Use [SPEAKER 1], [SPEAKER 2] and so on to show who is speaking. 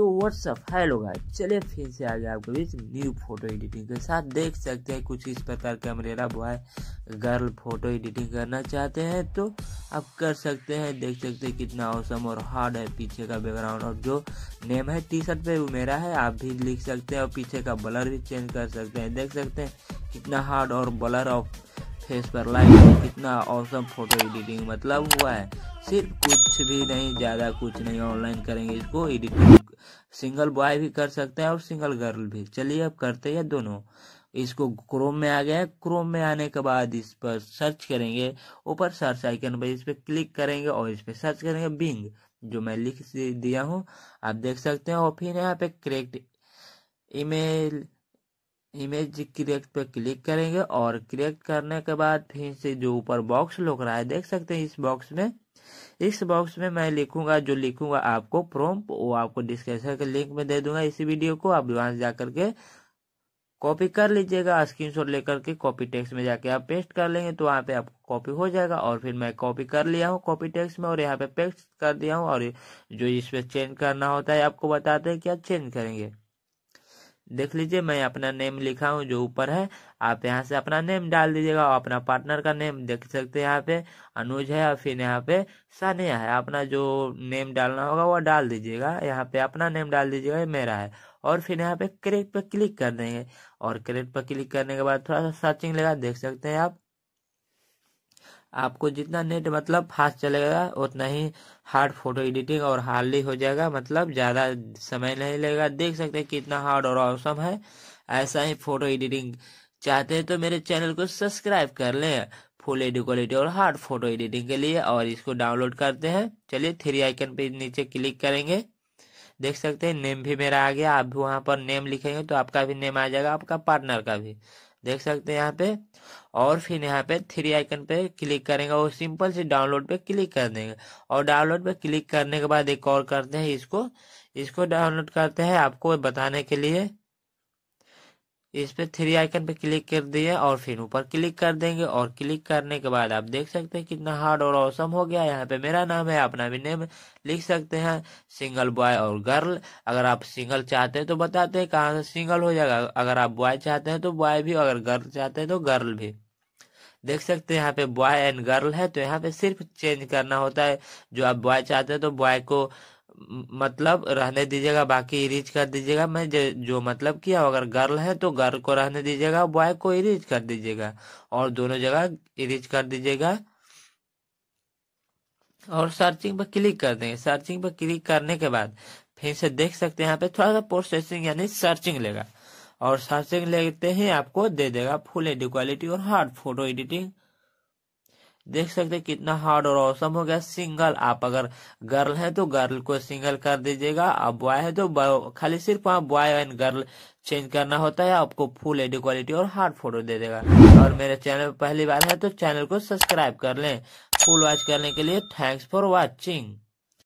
[SPEAKER 1] तो WhatsApp hello guys चले फिर से आ गया आपके बीच न्यू फोटो एडिटिंग के साथ देख सकते हैं कुछ इस प्रकार का मेरा बॉय गर्ल फोटो एडिटिंग करना चाहते हैं तो आप कर सकते हैं देख सकते हैं कितना औसम और हार्ड है पीछे का बैकग्राउंड और जो नेम है टी शर्ट पे वो मेरा है आप भी लिख सकते हैं और पीछे का बलर भी चेंज कर सकते हैं देख सकते हैं कितना हार्ड और बलर ऑफ फेस पर लाइक कितना औसम फोटो एडिटिंग मतलब हुआ है सिर्फ कुछ भी नहीं ज़्यादा कुछ नहीं ऑनलाइन करेंगे इसको एडिटिंग सिंगल बॉय भी कर सकते हैं और सिंगल गर्ल भी चलिए अब करते हैं दोनों इसको क्रोम में आ गया है क्रोम में आने के बाद इस पर सर्च करेंगे ऊपर सर्च आइकन पर इस पर क्लिक करेंगे और इस पर सर्च करेंगे बिंग जो मैं लिख दिया हूँ आप देख सकते हैं और फिर यहाँ पे क्रिएट ईमेल इमेज क्रिएट पर क्लिक करेंगे और क्रिएट करने के बाद फिर से जो ऊपर बॉक्स लोक रहा है देख सकते हैं इस बॉक्स में इस बॉक्स में मैं लिखूंगा जो लिखूंगा आपको प्रोम वो आपको डिस्क्रिप्शन के लिंक में दे दूंगा इसी वीडियो को आप वहां जा करके कॉपी कर लीजिएगा स्क्रीन शॉट लेकर के कॉपी टेक्स्ट में जाके आप पेस्ट कर लेंगे तो वहाँ पे आपको कॉपी हो जाएगा और फिर मैं कॉपी कर लिया हूँ कॉपी टेक्स्ट में और यहाँ पे पेस्ट कर दिया हूँ और जो इसमें चेंज करना होता है आपको बताते हैं क्या चेंज करेंगे देख लीजिए मैं अपना नेम लिखा हूँ जो ऊपर है आप यहाँ से अपना नेम डाल दीजिएगा और अपना पार्टनर का नेम देख सकते हैं यहाँ पे अनुज है और फिर यहाँ पे सानिया है अपना जो नेम डालना होगा वो डाल दीजिएगा यहाँ पे अपना नेम डाल दीजिएगा ये मेरा है और फिर यहाँ पे क्रेट पे क्लिक कर देंगे और क्रेट पर क्लिक करने के बाद थोड़ा सा सर्चिंग लगा देख सकते हैं आप आपको जितना नेट मतलब फास्ट चलेगा उतना ही हार्ड फोटो एडिटिंग और हार्डली हो जाएगा मतलब ज़्यादा समय नहीं लगेगा देख सकते हैं कितना हार्ड और औसम है ऐसा ही फोटो एडिटिंग चाहते हैं तो मेरे चैनल को सब्सक्राइब कर लें फुल एडी क्वालिटी और हार्ड फोटो एडिटिंग के लिए और इसको डाउनलोड करते हैं चलिए थ्री आइकन पे नीचे क्लिक करेंगे देख सकते हैं नेम भी मेरा आ गया आप भी वहाँ पर नेम लिखेंगे तो आपका भी नेम आ जाएगा आपका पार्टनर का भी देख सकते हैं यहाँ पे और फिर यहाँ पे थ्री आइकन पे क्लिक करेंगे और सिंपल से डाउनलोड पे क्लिक कर देंगे और डाउनलोड पे क्लिक करने के बाद एक और करते हैं इसको इसको डाउनलोड करते हैं आपको बताने के लिए इस पर थ्री आइकन पे क्लिक कर दिए और फिर ऊपर क्लिक कर देंगे और क्लिक करने के बाद आप देख सकते हैं कितना हार्ड और औसम हो गया यहाँ पे मेरा नाम है अपना भी नेम लिख सकते हैं सिंगल बॉय और गर्ल अगर आप सिंगल चाहते हैं तो बताते हैं कहाँ से सिंगल हो जाएगा अगर आप बॉय चाहते हैं तो बॉय भी अगर गर्ल चाहते हैं तो गर्ल भी देख सकते हैं यहाँ पे बॉय एंड गर्ल है तो यहाँ पे सिर्फ चेंज करना होता है जो आप बॉय चाहते हैं तो बॉय को मतलब रहने दीजिएगा बाकी इरीज कर दीजिएगा मैं जो, जो मतलब किया अगर गर्ल है तो गर्ल को रहने दीजिएगा बॉय को इरीज कर दीजिएगा और दोनों जगह इरीज कर दीजिएगा और सर्चिंग पर क्लिक कर देंगे सर्चिंग पर क्लिक करने के बाद फिर से देख सकते हैं यहाँ पे थोड़ा सा प्रोसेसिंग यानी सर्चिंग लेगा और सर्चिंग लेते ही आपको दे देगा फुल एडी क्वालिटी और हार्ड फोटो एडिटिंग देख सकते हैं कितना हार्ड और औसम हो गया सिंगल आप अगर गर्ल है तो गर्ल को सिंगल कर दीजिएगा आप बॉय है तो खाली सिर्फ वहाँ बॉय एंड गर्ल चेंज करना होता है आपको फुल एडी क्वालिटी और हार्ड फोटो दे देगा और मेरे चैनल पहली बार है तो चैनल को सब्सक्राइब कर लें फुल वॉच करने के लिए थैंक्स फॉर वॉचिंग